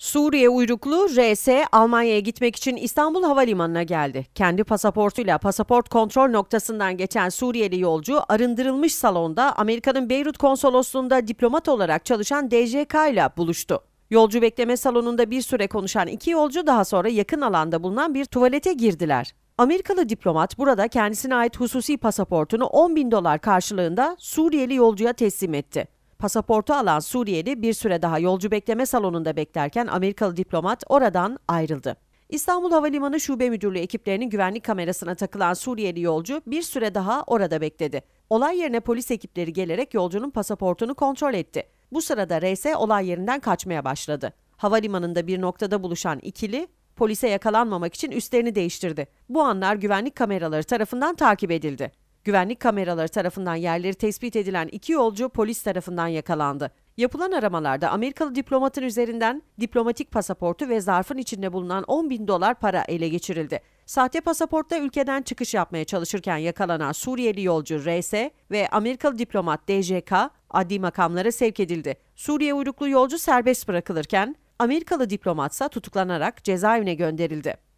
Suriye uyruklu RS Almanya'ya gitmek için İstanbul Havalimanı'na geldi. Kendi pasaportuyla pasaport kontrol noktasından geçen Suriyeli yolcu arındırılmış salonda Amerika'nın Beyrut konsolosluğunda diplomat olarak çalışan DJK ile buluştu. Yolcu bekleme salonunda bir süre konuşan iki yolcu daha sonra yakın alanda bulunan bir tuvalete girdiler. Amerikalı diplomat burada kendisine ait hususi pasaportunu 10 bin dolar karşılığında Suriyeli yolcuya teslim etti. Pasaportu alan Suriyeli bir süre daha yolcu bekleme salonunda beklerken Amerikalı diplomat oradan ayrıldı. İstanbul Havalimanı Şube Müdürlüğü ekiplerinin güvenlik kamerasına takılan Suriyeli yolcu bir süre daha orada bekledi. Olay yerine polis ekipleri gelerek yolcunun pasaportunu kontrol etti. Bu sırada RS olay yerinden kaçmaya başladı. Havalimanında bir noktada buluşan ikili polise yakalanmamak için üstlerini değiştirdi. Bu anlar güvenlik kameraları tarafından takip edildi. Güvenlik kameraları tarafından yerleri tespit edilen iki yolcu polis tarafından yakalandı. Yapılan aramalarda Amerikalı diplomatın üzerinden diplomatik pasaportu ve zarfın içinde bulunan 10 bin dolar para ele geçirildi. Sahte pasaportla ülkeden çıkış yapmaya çalışırken yakalanan Suriyeli yolcu RS ve Amerikalı diplomat DJK adli makamlara sevk edildi. Suriye uyruklu yolcu serbest bırakılırken Amerikalı diplomatsa tutuklanarak cezaevine gönderildi.